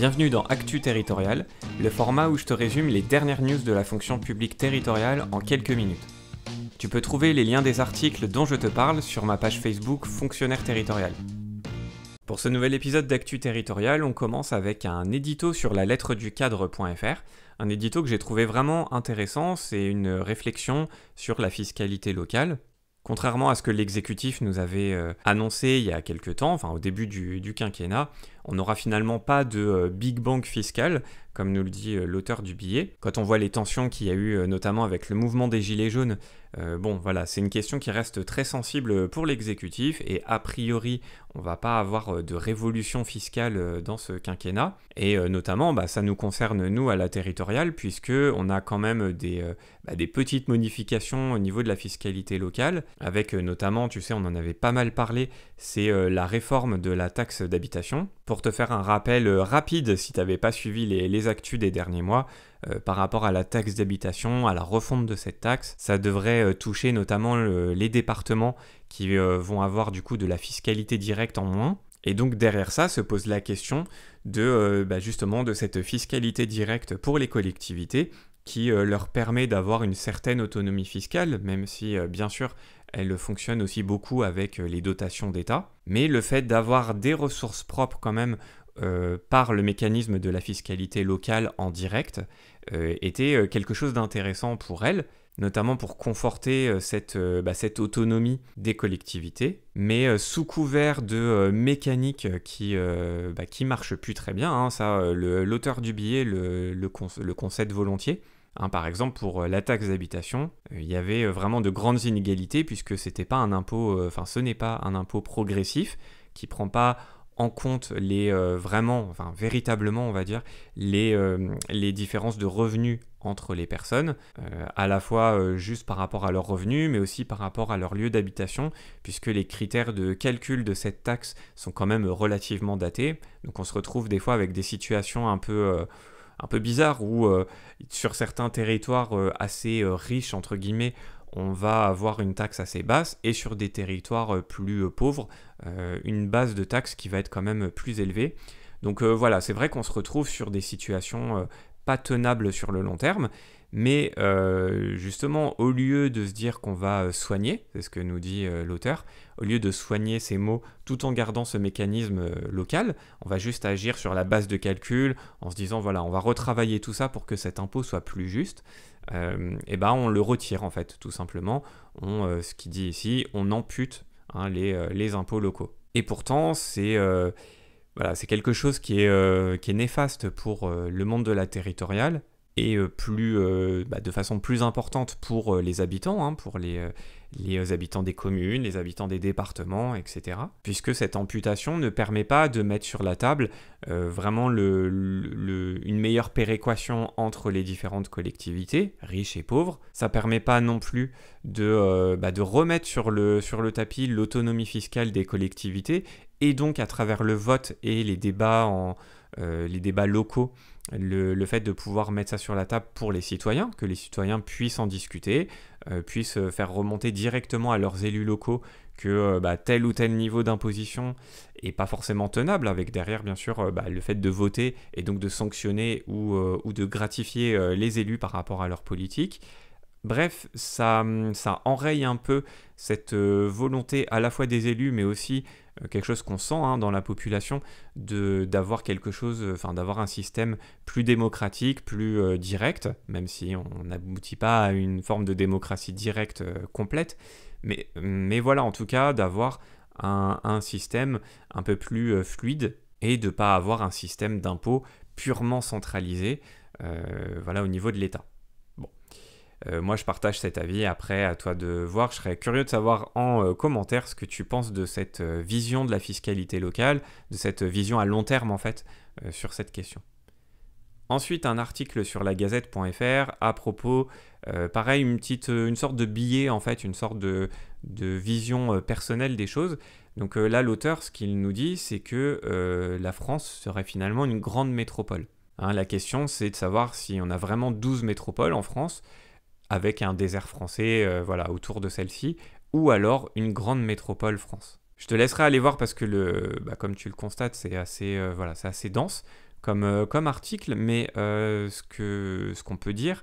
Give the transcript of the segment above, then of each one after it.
Bienvenue dans Actu Territorial, le format où je te résume les dernières news de la fonction publique territoriale en quelques minutes. Tu peux trouver les liens des articles dont je te parle sur ma page Facebook Fonctionnaire Territorial. Pour ce nouvel épisode d'Actu Territorial, on commence avec un édito sur la lettre du cadre.fr, un édito que j'ai trouvé vraiment intéressant, c'est une réflexion sur la fiscalité locale. Contrairement à ce que l'exécutif nous avait euh, annoncé il y a quelques temps, enfin au début du quinquennat, on n'aura finalement pas de euh, Big Bang fiscal, comme nous le dit euh, l'auteur du billet. Quand on voit les tensions qu'il y a eu euh, notamment avec le mouvement des Gilets jaunes, bon voilà, c'est une question qui reste très sensible pour l'exécutif et a priori on va pas avoir de révolution fiscale dans ce quinquennat. Et notamment bah, ça nous concerne nous à la territoriale puisque on a quand même des, bah, des petites modifications au niveau de la fiscalité locale, avec notamment, tu sais, on en avait pas mal parlé, c'est la réforme de la taxe d'habitation pour te faire un rappel euh, rapide, si tu n'avais pas suivi les, actus des derniers mois, euh, par rapport à la taxe d'habitation, à la refonte de cette taxe, ça devrait euh, toucher notamment les départements qui vont avoir du coup de la fiscalité directe en moins. Et donc derrière ça se pose la question de bah, justement de cette fiscalité directe pour les collectivités qui leur permet d'avoir une certaine autonomie fiscale, même si bien sûr elle fonctionne aussi beaucoup avec euh, les dotations d'État. Mais le fait d'avoir des ressources propres quand même euh, par le mécanisme de la fiscalité locale en direct euh, était quelque chose d'intéressant pour elle, notamment pour conforter bah, cette, autonomie des collectivités, mais sous couvert de mécaniques qui, bah, marchent plus très bien. Hein, ça, l'auteur du billet le, le, le concède volontiers. Hein, par exemple, pour euh, la taxe d'habitation, euh, il y avait euh, vraiment de grandes inégalités puisque c'était pas un impôt, enfin, ce n'est pas un impôt progressif qui prend pas en compte les vraiment, véritablement, on va dire, les, différences de revenus entre les personnes, à la fois juste par rapport à leurs revenus, mais aussi par rapport à leur lieu d'habitation, puisque les critères de calcul de cette taxe sont quand même relativement datés. Donc on se retrouve des fois avec des situations un peu un peu bizarre où euh, sur certains territoires euh, assez euh, riches, entre guillemets, on va avoir une taxe assez basse et sur des territoires plus pauvres, une base de taxe qui va être quand même plus élevée. Donc voilà, c'est vrai qu'on se retrouve sur des situations pas tenables sur le long terme. Mais euh, justement, au lieu de se dire qu'on va euh, soigner, c'est ce que nous dit euh, l'auteur, au lieu de soigner ces mots tout en gardant ce mécanisme local, on va juste agir sur la base de calcul en se disant voilà, on va retravailler tout ça pour que cet impôt soit plus juste. et ben on le retire en fait, tout simplement. ce qu'il dit ici, on ampute hein, les, impôts locaux. Et pourtant, c'est quelque chose qui est néfaste pour le monde de la territoriale, et euh, plus, euh, bah, de façon plus importante pour euh, les habitants, hein, pour les, habitants des communes, les habitants des départements, etc. Puisque cette amputation ne permet pas de mettre sur la table vraiment une meilleure péréquation entre les différentes collectivités, riches et pauvres. Ça ne permet pas non plus bah, de, remettre sur le, sur le tapis l'autonomie fiscale des collectivités, et donc à travers le vote et les débats en euh, les débats locaux, le, fait de pouvoir mettre ça sur la table pour les citoyens, que les citoyens puissent en discuter, euh, puissent euh, faire remonter directement à leurs élus locaux que bah, tel ou tel niveau d'imposition est pas forcément tenable, avec derrière bien sûr bah, le fait de voter et donc de sanctionner ou, de gratifier les élus par rapport à leur politique. Bref, ça, ça enraye un peu cette volonté à la fois des élus, mais aussi euh, quelque chose qu'on sent hein, dans la population, d'avoir quelque chose, euh, enfin d'avoir un système plus démocratique, plus euh, direct, même si on n'aboutit pas à une forme de démocratie directe complète. Mais, mais voilà, en tout cas, d'avoir un, système un peu plus fluide et de ne pas avoir un système d'impôts purement centralisé voilà, au niveau de l'État. Euh, moi, je partage cet avis. Après, à toi de voir. Je serais curieux de savoir en euh, commentaire ce que tu penses de cette euh, vision de la fiscalité locale, de cette vision à long terme, en fait, sur cette question. Ensuite, un article sur la gazette.fr à propos, pareil, une petite, sorte de billet, en fait, une sorte de, vision personnelle des choses. Donc là, l'auteur, ce qu'il nous dit, c'est que la France serait finalement une grande métropole. Hein, la question, c'est de savoir si on a vraiment 12 métropoles en France, avec un désert français euh, voilà, autour de celle-ci, ou alors une grande métropole France. Je te laisserai aller voir parce que, le, bah, comme tu le constates, c'est assez, euh, voilà, c'est assez dense comme, euh, comme article, mais ce, ce qu'on peut dire,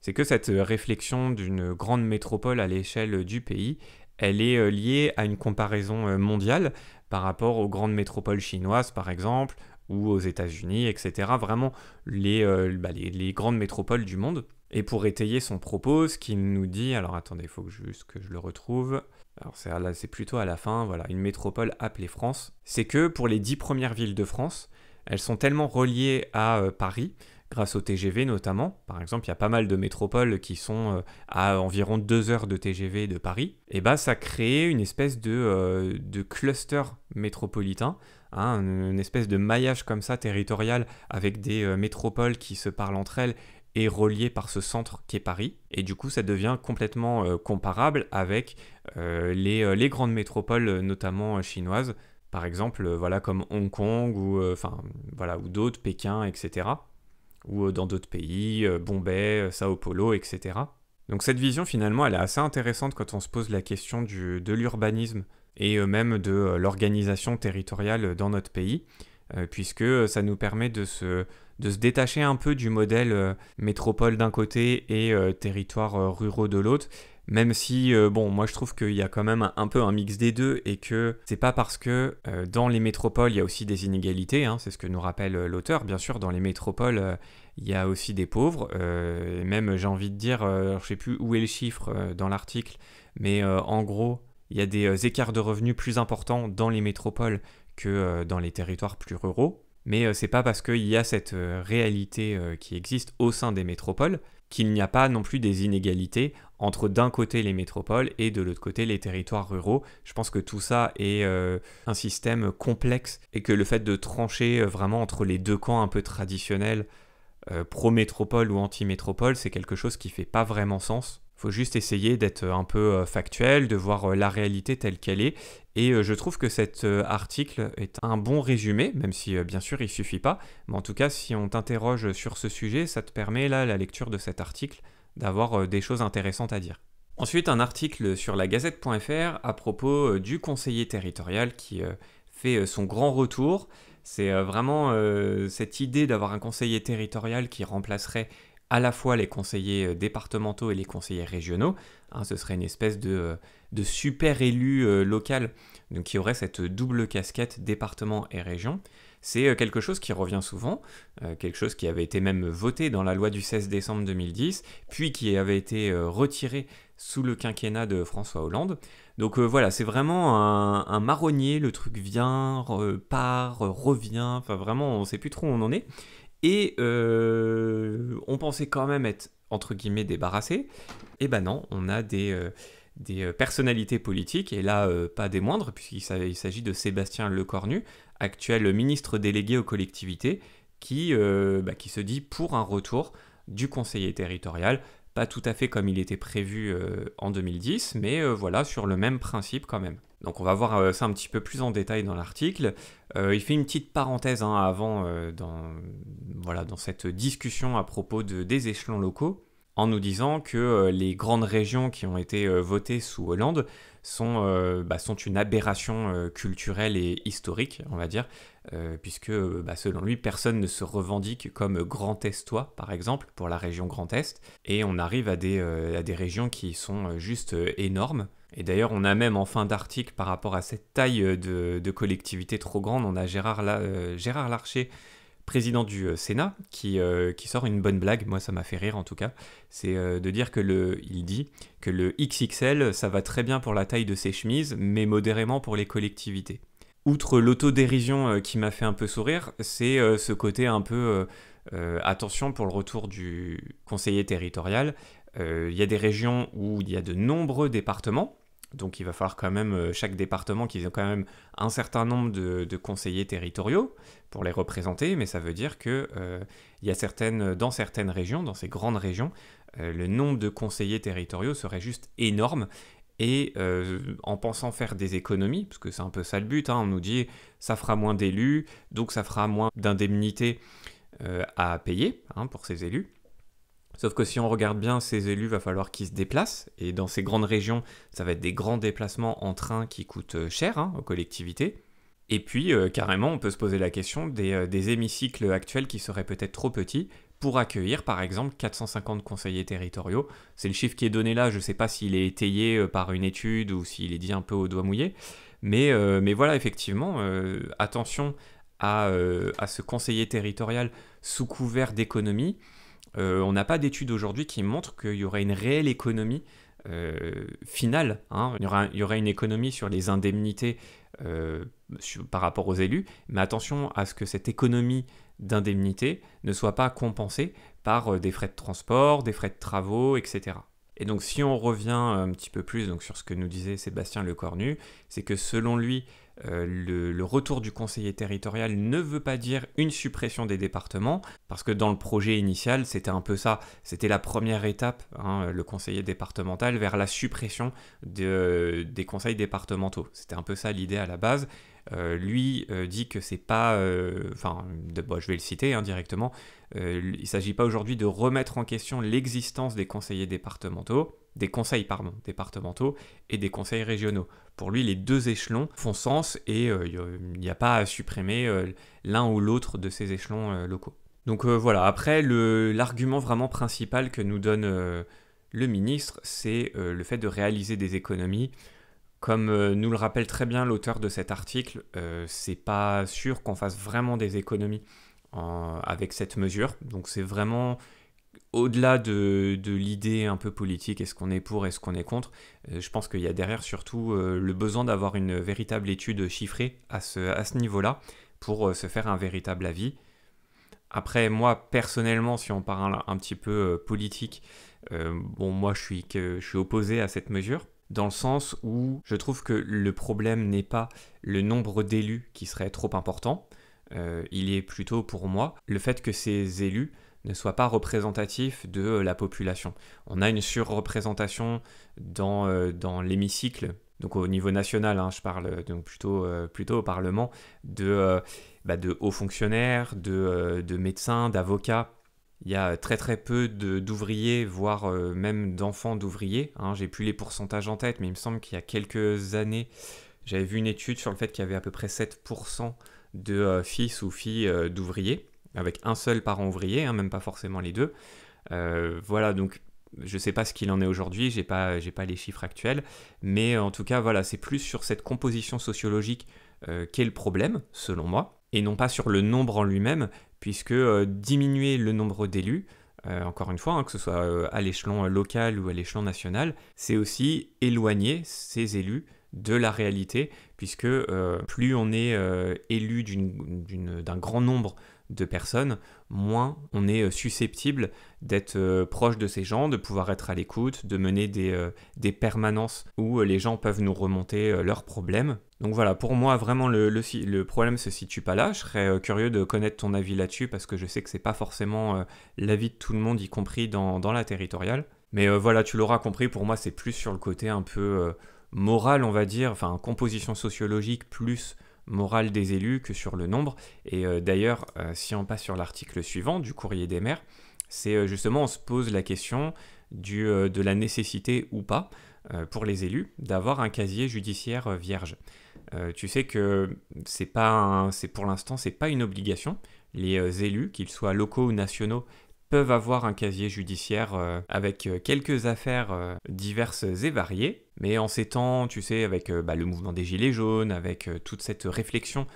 c'est que cette réflexion d'une grande métropole à l'échelle du pays, elle est liée à une comparaison mondiale par rapport aux grandes métropoles chinoises, par exemple, ou aux États-Unis, etc. Vraiment bah, les, grandes métropoles du monde. Et pour étayer son propos, ce qu'il nous dit, alors attendez, il faut que juste que je le retrouve. Alors là, c'est plutôt à la fin, voilà, une métropole appelée France. C'est que pour les dix premières villes de France, elles sont tellement reliées à euh, Paris, grâce au TGV notamment. Par exemple, il y a pas mal de métropoles qui sont euh, à environ deux heures de TGV de Paris. Et bah ça crée une espèce de, euh, de cluster métropolitain, hein, une, espèce de maillage comme ça territorial avec des métropoles qui se parlent entre elles est relié par ce centre qui Paris. Et du coup, ça devient complètement euh, comparable avec euh, euh, les, grandes métropoles, notamment chinoises, par exemple, voilà, comme Hong Kong ou, enfin, voilà, ou d'autres, Pékin, etc. Ou dans d'autres pays, Bombay, Sao Paulo, etc. Donc cette vision, finalement, elle est assez intéressante quand on se pose la question de l'urbanisme et même de l'organisation territoriale dans notre pays. Euh, puisque ça nous permet de se, de se détacher un peu du modèle euh, métropole d'un côté et euh, territoire ruraux de l'autre. Même si, bon, moi je trouve qu'il y a quand même un, peu un mix des deux et que c'est pas parce que dans les métropoles il y a aussi des inégalités, hein, c'est ce que nous rappelle l'auteur, bien sûr, dans les métropoles il y a aussi des pauvres, même j'ai envie de dire, je sais plus où est le chiffre dans l'article, mais en gros il y a des écarts de revenus plus importants dans les métropoles que euh, dans les territoires plus ruraux. Mais euh, c'est pas parce qu'il y a cette euh, réalité qui existe au sein des métropoles qu'il n'y a pas non plus des inégalités entre d'un côté les métropoles et de l'autre côté les territoires ruraux. Je pense que tout ça est un système complexe et que le fait de trancher vraiment entre les deux camps un peu traditionnels, pro-métropole ou anti-métropole, c'est quelque chose qui fait pas vraiment sens faut juste essayer d'être euh, un peu euh, factuel, de voir euh, la réalité telle qu'elle est. Et je trouve que cet article est un bon résumé, même si bien sûr il suffit pas. Mais en tout cas, si on t'interroge sur ce sujet, ça te permet là la lecture de cet article d'avoir des choses intéressantes à dire. Ensuite, un article sur la gazette.fr à propos du conseiller territorial qui fait son grand retour. C'est vraiment cette idée d'avoir un conseiller territorial qui remplacerait à la fois les conseillers euh, départementaux et les conseillers régionaux. Hein, ce serait une espèce de, euh, super élu euh, local donc qui aurait cette double casquette département et région. C'est quelque chose qui revient souvent, quelque chose qui avait été même voté dans la loi du 16 décembre 2010, puis qui avait été retiré sous le quinquennat de François Hollande. Donc voilà, c'est vraiment un, marronnier, le truc vient, part, revient, enfin vraiment on ne sait plus trop où on en est. Et euh, on pensait quand même être, entre guillemets, débarrassé. Et ben non, on a des, euh, euh, personnalités politiques, et là, pas des moindres, puisqu'il s'agit de Sébastien Lecornu, actuel ministre délégué aux collectivités, qui bah, se dit pour un retour du conseiller territorial pas tout à fait comme il était prévu euh, en 2010, mais euh, voilà, sur le même principe quand même. Donc on va voir euh, ça un petit peu plus en détail dans l'article. il fait une petite parenthèse hein, avant dans, voilà, dans cette discussion à propos de, des échelons locaux en nous disant que euh, les grandes régions qui ont été euh, votées sous Hollande sont, euh, bah, une aberration culturelle et historique, on va dire, puisque bah, selon lui, personne ne se revendique comme Grand Estois, par exemple, pour la région Grand Est, et on arrive à des, régions qui sont juste énormes. Et d'ailleurs, on a même en fin d'article, par rapport à cette taille de, collectivité trop grande, on a Gérard Larcher président du euh, Sénat euh, qui, sort une bonne blague, moi ça m'a fait rire en tout cas, c'est euh, de dire que le, il dit que le XXL ça va très bien pour la taille de ses chemises, mais modérément pour les collectivités. Outre l'autodérision qui m'a fait un peu sourire, c'est ce côté un peu attention pour le retour du conseiller territorial. Il y a des régions où il y a de nombreux départements, donc il va falloir quand même, euh, chaque département, qu'ils aient quand même un certain nombre de, conseillers territoriaux pour les représenter, mais ça veut dire que euh, certaines, dans certaines régions, dans ces grandes régions, euh, le nombre de conseillers territoriaux serait juste énorme. Et en pensant faire des économies, parce que c'est un peu ça le but, hein, on nous dit ça fera moins d'élus, donc ça fera moins d'indemnités à payer hein, pour ces élus. Sauf que si on regarde bien ces élus, il va falloir qu'ils se déplacent. Et dans ces grandes régions, ça va être des grands déplacements en train qui coûtent euh, cher hein, aux collectivités. Et puis, euh, carrément, on peut se poser la question euh, des, hémicycles actuels qui seraient peut-être trop petits pour accueillir, par exemple, 450 conseillers territoriaux. C'est le chiffre qui est donné là, je ne sais pas s'il est étayé par une étude ou s'il est dit un peu au doigt mouillé. Mais, voilà, effectivement, attention à, à, ce conseiller territorial sous couvert d'économie. Euh, on n'a pas d'études aujourd'hui qui montrent qu'il y aurait une réelle économie euh, finale. Hein. Il, y aurait une économie sur les indemnités euh, par rapport aux élus, mais attention à ce que cette économie d'indemnité ne soit pas compensée par des frais de transport, des frais de travaux, etc. Et donc si on revient un petit peu plus donc, sur ce que nous disait Sébastien Lecornu, c'est que selon lui, euh, le, retour du conseiller territorial ne veut pas dire une suppression des départements, parce que dans le projet initial, c'était un peu ça, c'était la première étape, hein, le conseiller départemental, vers la suppression des conseils départementaux. C'était un peu ça l'idée à la base. Euh, lui euh, dit que c'est pas, enfin, je vais le citer hein, directement, il ne s'agit pas aujourd'hui de remettre en question l'existence des conseillers départementaux des conseils départementaux et des conseils régionaux. Pour lui, les deux échelons font sens et euh, il n'y a pas à supprimer euh, l'un ou l'autre de ces échelons euh, locaux. Donc voilà, après, l'argument vraiment principal que nous donne le ministre, c'est le fait de réaliser des économies. Comme nous le rappelle très bien l'auteur de cet article, c'est pas sûr qu'on fasse vraiment des économies avec cette mesure. Donc c'est vraiment au-delà de, l'idée un peu politique, est-ce qu'on est pour, est-ce qu'on est contre, euh, je pense qu'il y a derrière surtout euh, le besoin d'avoir une véritable étude chiffrée à ce, niveau-là pour euh, se faire un véritable avis. Après, moi, personnellement, si on parle un, petit peu politique, bon, moi, je je suis opposé à cette mesure, dans le sens où je trouve que le problème n'est pas le nombre d'élus qui serait trop important, euh, il est plutôt pour moi le fait que ces élus ne soient pas représentatifs de euh, la population. On a une surreprésentation dans, euh, l'hémicycle, donc au niveau national, hein, je parle donc plutôt, plutôt au Parlement, de, bah, hauts fonctionnaires, de, médecins, d'avocats. Il y a très très peu d'ouvriers, voire même d'enfants d'ouvriers. Hein. J'ai plus les pourcentages en tête, mais il me semble qu'il y a quelques années, j'avais vu une étude sur le fait qu'il y avait à peu près 7% de euh, fils ou filles euh, d'ouvriers, avec un seul parent ouvrier, hein, même pas forcément les deux. Euh, voilà, donc je ne sais pas ce qu'il en est aujourd'hui, j'ai pas, pas les chiffres actuels, mais en tout cas, voilà, c'est plus sur cette composition sociologique qu'est le problème, selon moi, et non pas sur le nombre en lui-même, puisque diminuer le nombre d'élus, encore une fois, hein, que ce soit à l'échelon local ou à l'échelon national, c'est aussi éloigner ces élus de la réalité puisque euh, plus on est euh, élu d'un grand nombre de personnes, moins on est euh, susceptible d'être proche de ces gens, de pouvoir être à l'écoute, de mener des, permanences où les gens peuvent nous remonter leurs problèmes. Donc voilà, pour moi vraiment le, le, le problème se situe pas là. Je serais curieux de connaître ton avis là-dessus parce que je sais que c'est pas forcément l'avis de tout le monde, y compris dans, la territoriale. Mais voilà, tu l'auras compris, pour moi c'est plus sur le côté un peu morale, on va dire, enfin composition sociologique plus morale des élus que sur le nombre. Et euh, d'ailleurs, euh, si on passe sur l'article suivant du courrier des maires, c'est euh, justement on se pose la question de la nécessité ou pas pour les élus d'avoir un casier judiciaire vierge. tu sais que c'est pas c'est pour l'instant c'est pas une obligation. Les élus, qu'ils soient locaux ou nationaux, peuvent avoir un casier judiciaire euh, avec euh, quelques affaires euh, diverses et variées. Mais en ces temps, tu sais, avec bah, le mouvement des Gilets jaunes, avec toute cette réflexion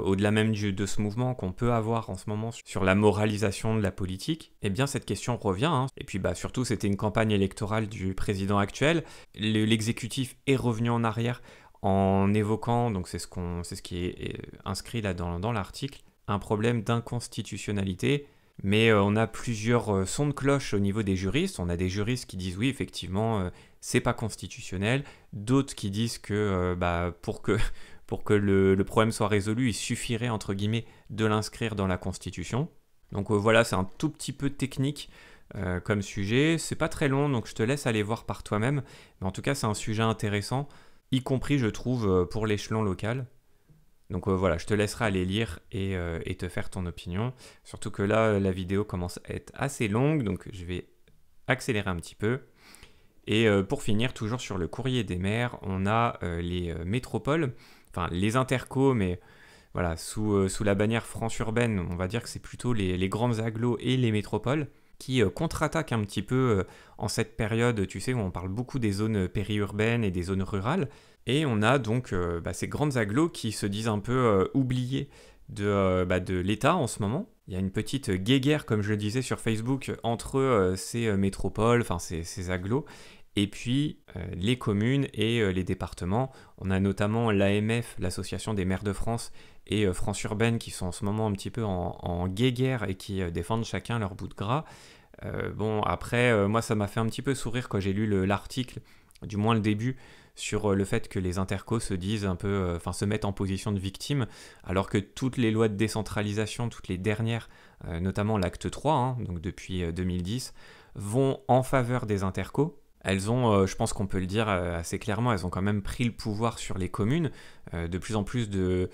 au-delà même de ce mouvement qu'on peut avoir en ce moment sur la moralisation de la politique, eh bien cette question revient. Hein. Et puis bah, surtout, c'était une campagne électorale du président actuel. L'exécutif est revenu en arrière en évoquant, donc c'est ce, ce qui est inscrit là dans, dans l'article, un problème d'inconstitutionnalité mais euh, on a plusieurs euh, sons de cloche au niveau des juristes. On a des juristes qui disent oui, effectivement, euh, c'est pas constitutionnel. D'autres qui disent que bah, pour que, pour que le, problème soit résolu, il suffirait, entre guillemets, de l'inscrire dans la Constitution. Donc voilà, c'est un tout petit peu technique comme sujet. C'est pas très long, donc je te laisse aller voir par toi-même. Mais en tout cas, c'est un sujet intéressant, y compris, je trouve, pour l'échelon local. Donc euh, voilà, je te laisserai aller lire euh, et, te faire ton opinion. Surtout que là, euh, la vidéo commence à être assez longue, donc je vais accélérer un petit peu. Et pour finir, toujours sur le courrier des maires, on a les métropoles, enfin les intercos, mais voilà, sous, la bannière France urbaine, on va dire que c'est plutôt les, les grandes agglos et les métropoles qui contre-attaquent un petit peu en cette période, tu sais, où on parle beaucoup des zones périurbaines et des zones rurales. Et on a donc euh, bah, ces grandes agglos qui se disent un peu oubliés euh, oubliées euh, bah, de, l'État en ce moment. Il y a une petite guéguerre, comme je le disais sur Facebook, entre ces métropoles, enfin ces, ces agglos, et puis les communes et les départements. On a notamment l'AMF, l'Association des maires de France, et France Urbaine qui sont en ce moment un petit peu en, en guéguerre et qui défendent chacun leur bout de gras. bon, après, moi ça m'a fait un petit peu sourire quand j'ai lu l'article, du moins le début, sur euh, le fait que les intercos se disent un peu, euh, enfin se mettent en position de victime, alors que toutes les lois de décentralisation, toutes les dernières, euh, notamment l'acte 3, hein, donc depuis 2010, vont en faveur des intercos, elles ont, je pense qu'on peut le dire assez clairement, elles ont quand même pris le pouvoir sur les communes. de plus en plus de,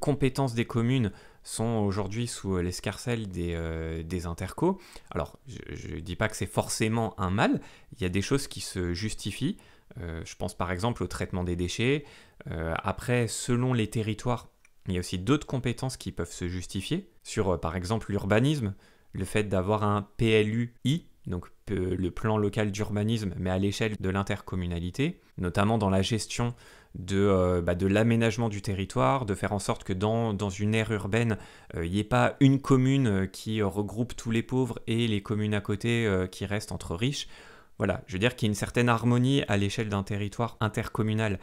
compétences des communes sont aujourd'hui sous l'escarcelle des, des, intercos. Alors, je ne dis pas que c'est forcément un mal, il y a des choses qui se justifient. Euh, je pense par exemple au traitement des déchets. Euh, après, selon les territoires, il y a aussi d'autres compétences qui peuvent se justifier, sur euh, par exemple l'urbanisme, le fait d'avoir un PLUI, donc le plan local d'urbanisme, mais à l'échelle de l'intercommunalité, notamment dans la gestion de, bah, l'aménagement du territoire, de faire en sorte que dans, dans une aire urbaine, il n'y ait pas une commune qui regroupe tous les pauvres et les communes à côté qui restent entre riches. Voilà, je veux dire qu'il y a une certaine harmonie à l'échelle d'un territoire intercommunal.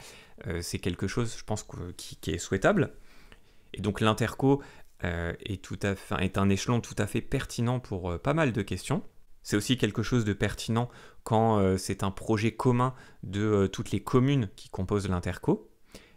Euh, c'est quelque chose, je pense, qui, est souhaitable. Et donc l'interco euh, est, est un échelon tout à fait pertinent pour euh, pas mal de questions. C'est aussi quelque chose de pertinent quand c'est un projet commun de toutes les communes qui composent l'interco.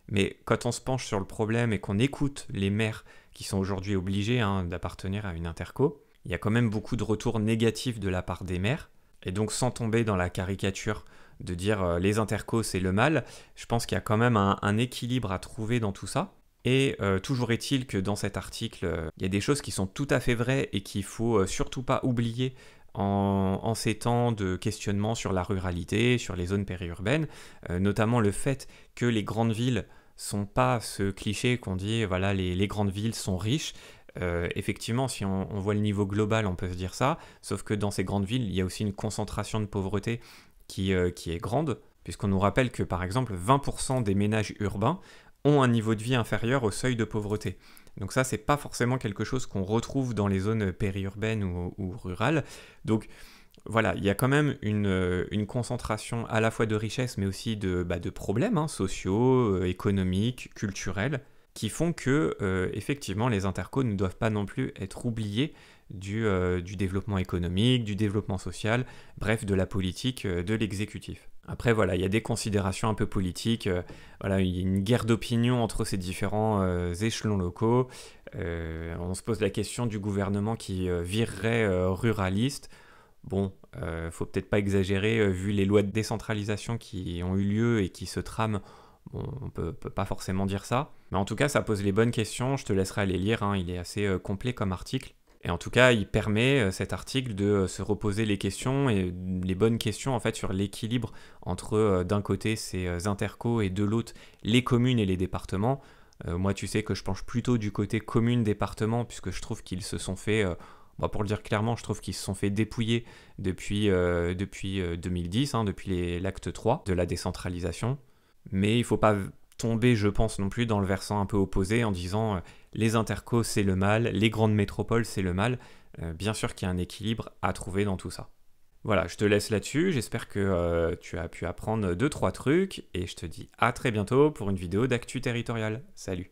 Mais quand on se penche sur le problème et qu'on écoute les maires qui sont aujourd'hui obligés hein, d'appartenir à une interco, il y a quand même beaucoup de retours négatifs de la part des maires et donc sans tomber dans la caricature de dire euh, les intercos c'est le mal, je pense qu'il y a quand même un, équilibre à trouver dans tout ça. Et euh, toujours est-il que dans cet article, euh, il y a des choses qui sont tout à fait vraies et qu'il faut surtout pas oublier en, ces temps de questionnement sur la ruralité, sur les zones périurbaines, notamment le fait que les grandes villes sont pas ce cliché qu'on dit voilà les grandes villes sont riches, euh, effectivement, si on, voit le niveau global, on peut se dire ça, sauf que dans ces grandes villes, il y a aussi une concentration de pauvreté qui, euh, est grande, puisqu'on nous rappelle que par exemple 20% des ménages urbains ont un niveau de vie inférieur au seuil de pauvreté. Donc ça, c'est pas forcément quelque chose qu'on retrouve dans les zones périurbaines ou, rurales. Donc voilà, il y a quand même euh, une, concentration à la fois de richesses, mais aussi de, bah, problèmes hein, sociaux, économiques, culturels, qui font que, euh, effectivement, les intercos ne doivent pas non plus être oubliés du, euh, développement économique, du développement social, bref, de la politique euh, de l'exécutif. Après, voilà, il y a des considérations un peu politiques, voilà, il y a une guerre d'opinion entre ces différents échelons locaux, on se pose la question du gouvernement qui virerait ruraliste. Bon, faut peut-être pas exagérer, vu les lois de décentralisation qui ont eu lieu et qui se trament on ne peut pas forcément dire ça, mais en tout cas, ça pose les bonnes questions. Je te laisserai aller lire, hein. il est assez euh, complet comme article. Et en tout cas, il permet euh, cet article de euh, se reposer les questions et les bonnes questions en fait sur l'équilibre entre d'un côté ces intercos et de l'autre les communes et les départements. moi, tu sais que je penche plutôt du côté commune-département puisque je trouve qu'ils se sont fait, bah, pour le dire clairement, je trouve qu'ils se sont fait dépouiller depuis, 2010, depuis hein, l'acte 3 de la décentralisation. Mais il ne faut pas tomber, je pense, non plus dans le versant un peu opposé en disant euh, les intercos c'est le mal, les grandes métropoles c'est le mal. Euh, bien sûr qu'il y a un équilibre à trouver dans tout ça. Voilà, je te laisse là-dessus, j'espère que euh, tu as pu apprendre 2-3 trucs, et je te dis à très bientôt pour une vidéo d'actu territorial. Salut